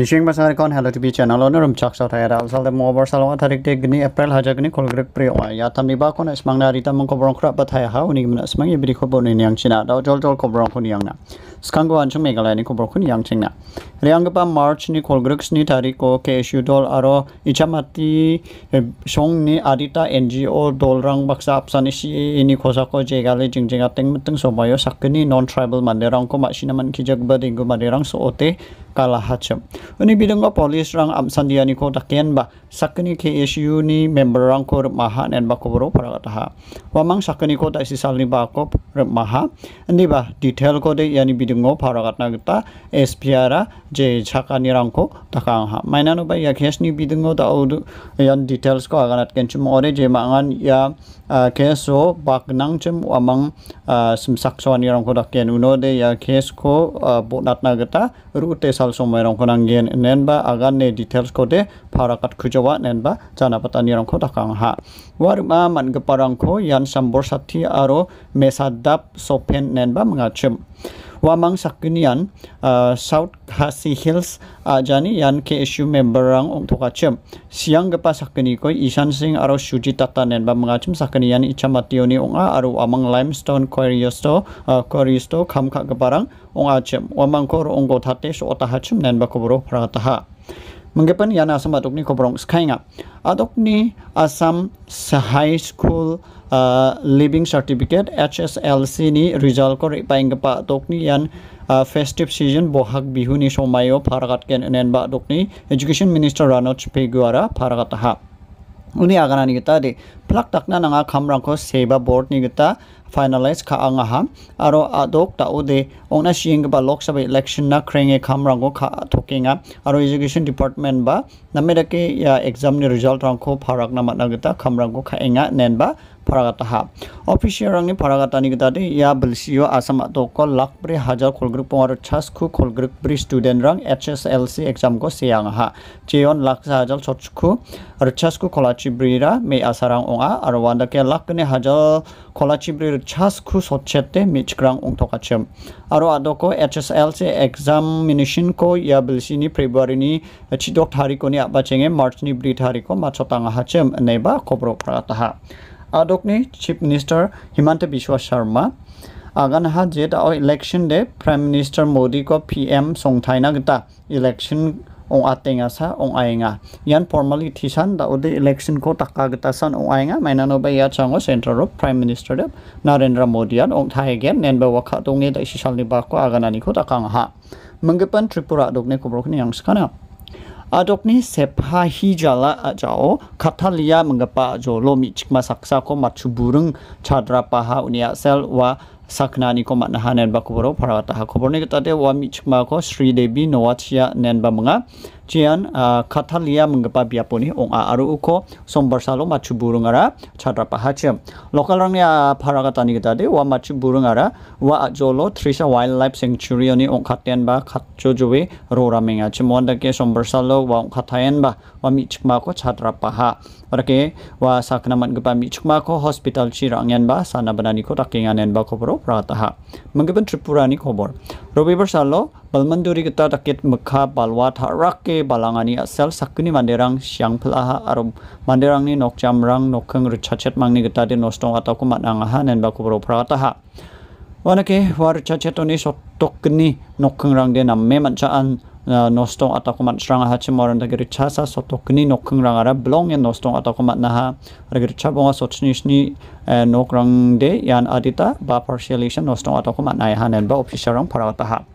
নিশিং বাসার কোন হ্যালো টিভি চ্যানেল অনর চক চক থাকে আর সালতে মোবার সাল ওয়া তারিখ তে গনি এপ্রিল হাজা গনি কল গ্রেক প্রিয় ওয়া ইয়া তামনি বা কোন স্মাং না রিতা মং কবরং খরা বা থায়া হা উনি গমনা স্মাং ইবি খবর নি নিয়াং চিনা দাও জল জল কবরং কো নিয়াং না skangko anchung megalai ni kubokun yang chingna. Riangapa march ni kolgrik sni tariko ke shu dol aro ichamati eh, Song ni adita ngo dol rang baksa apsani shi ini kosako jegali jing jinga teng meteng sobayo sakni non tribal mande rang ko ma shina man kijak bading ko mande rang so ote kala hacham. Uni bidang ko polis rang apsani ani ko takian ba sakni ke shu ni member rang ko maha nen ba kubro para kataha. Wamang sakini ko tak salni ni ba ko maha. Ini ba detail ko de yani dingo para gatna gita SPRA je chaka ya ni rangko taka ha maina no bai yakhes ni bidingo da odu yan details ko aganat kenchu more je mangan ya keso baknang chem amang sim sakso ni rangko dak ken uno de ya kes ko bonat na gita rute sal mai rangko nang gen nen ba agan ne details ko de parakat kujawa nenba janapat anirangko dakangha warma mangeparangko yan sambor sati aro mesadap sopen nenba mengacem Wamang sakunian uh, South Khasi Hills ajani yan KSU memberang untuk acem. Siang gepa sakini ko Ishan sing aro Suji Tata nenba mengachem sakuni yan ichamationi onga aro wamang limestone quarryosto uh, eh, quarryosto kamka geparang acem. Wamang kor onggo tate so otahachem nenba kobro prataha. Mengapa? yana asam adokni kobrong skhainga adokni asam high school uh, living certificate HSLC ni result ko paingpa adokni yan uh, festive season bohag bihu ni somayo paragat ken enen ba adokni education minister ranoj peguara paragat ha uni aganani kita de plak takna nanga khamrang ko seba board ni kita finalize kha anga ha aro adok ta ode ongna shing ba lok sabha election na khrenge khamrang go kha thokinga aro education department ba namera ke ya exam ni result rang ko pharak na matna gita khamrang go kha enga nen ba pharagata ha official rang ni pharagata ni gita de ya bilsio asam adok ko lakh bre hajar khulgruk pong aro chas khu khulgruk bre student rang hslc exam go siang ha cheon lakh hajar choch khu aro chas khu kholachi bre ra me asarang onga aro wanda ke lakh ne hajar kholachi bre chasku sochete michkrang ongtokachem aro adoko hslc examination ko yabilsini february ni chidok tarikoni abachenge march ni bri tariko machotanga hachem neba kobro prataha adokni chief minister himante biswa sharma agan ha jeta election de prime minister modi ko pm songthaina gita election ong atenga sa ong ainga yan formally san da ode election ko takka gata san ong ainga maina no ba ya chango center of prime minister dep narendra modi an ong thai gen nen ba wakha tong ne da sal ni ba ko agana ni ko takang ha mangepan tripura dok ne ko brok ni ang skana ni sepha hi jala ajao katalia mangapa jo lomi chikma saksa ko machu burung chadra paha unia sel wa sakna ni ko matna hanen bakuboro para ta ha khobor ne ta te wa mi ko sri devi nowachya nen ba manga jian uh, katalia menggepa biaponi ong a aru uko som bersalo machu burung ara chatra pahacem lokal kata ni kita de wa macu burung ara wa jolo trisha wildlife sanctuary ni ong katian ba khatjo jowe rora menga chimon dake ke som bersalo wa ong katayan ba wa mi chikma ko paha Orke wa sakna man gepa mi chukma hospital chi rangyan ba sana banani ko takinganen ba ko pro prataha menggepen tripura ni kobor. Robi bersalo Balmanduri kita takit meka balwat harake balangani sel sakuni manderang siang pelaha arum manderang ni nok jam rang nok nokeng rucacet ni kita di nostong atau kumatnangahan dan baku wana Wanake war cacet oni sotok geni keng rang dia namme mancaan e, nostong atau kumat serang aha cemoran tagiri rucasa sotok geni keng rang ara blong yang nostong atau kumat naha ragiri cabonga sotni sni e, nok rang de yan adita ba partialation nostong atau kumat naihan dan ba official serang parawataha.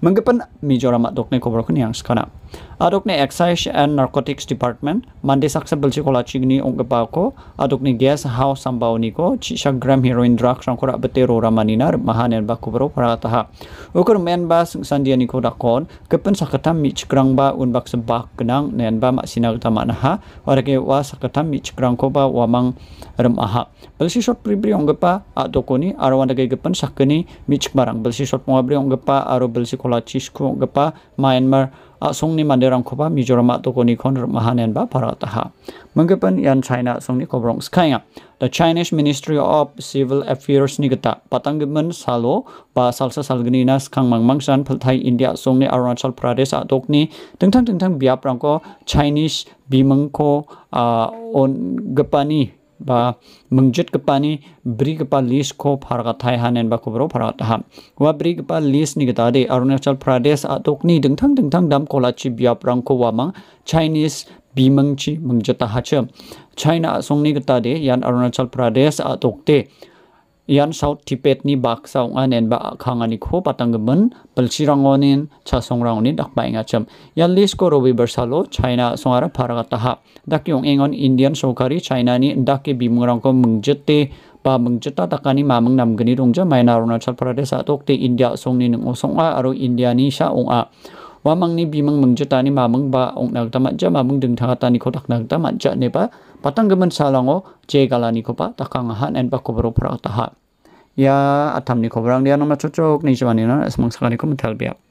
Mengapa mi jora mak dokne kobra kun yang sekarang? adokne excise and narcotics department mande saksa belci kola chigni ongpa ko adokne gas house sambauni ko chisha gram heroin drug sangkora betero ramanina mahanen ba kubro tahap, ukur men ba sangsandiani ko dakon kepen sakatam mi chikrang ba unbak sebak kenang nen ba maksina naha orake wa sakatam mi cikrang ko ba wamang remaha belci short pribri ongpa adokoni arwan dage kepen sakeni mi barang belsi shot mongabri ongpa aro belci kola chisku ongpa Myanmar a songni manderang khoba mizoram a to koni khon mahanen ba parata ha mangepan yan china Song ni kobrong skaya the chinese ministry of civil affairs ni gata patangman salo ba salsa salgni nas khang mang mang san phalthai india songni arunachal pradesh a tokni tingthang tingthang biaprang ko chinese bimangko a on gapani ba mengjut kepa ni bri kepa list ko pharga thai hanen ba kubro pharga ta wa bri kepa list ni kita de arunachal pradesh atok ni dengthang tang dam kola chi biap rang ko wa mang chinese bimang chi mengjata china song ni kita de yan arunachal pradesh atok te ian South bak saung anen ba khangani kho patanggemen pelsirangonin dak dakpa ingacham ian list ko robi bersalo China songara Dak yong engon Indian sokari China ni dake ko mengjete ba mengjeta takani mamang namgeni rongja maina sa tok te India songni ngosong a aro India ni sha a. Wamang ni bimang ni mamang ba ong nagda matja mamang deng tangata niko tak nagda matja neba patang gemen salango jegala niko takang takangahan en ba kobro prataha ya atam niko berang dia nama cocok nih ni na esmang sakani ko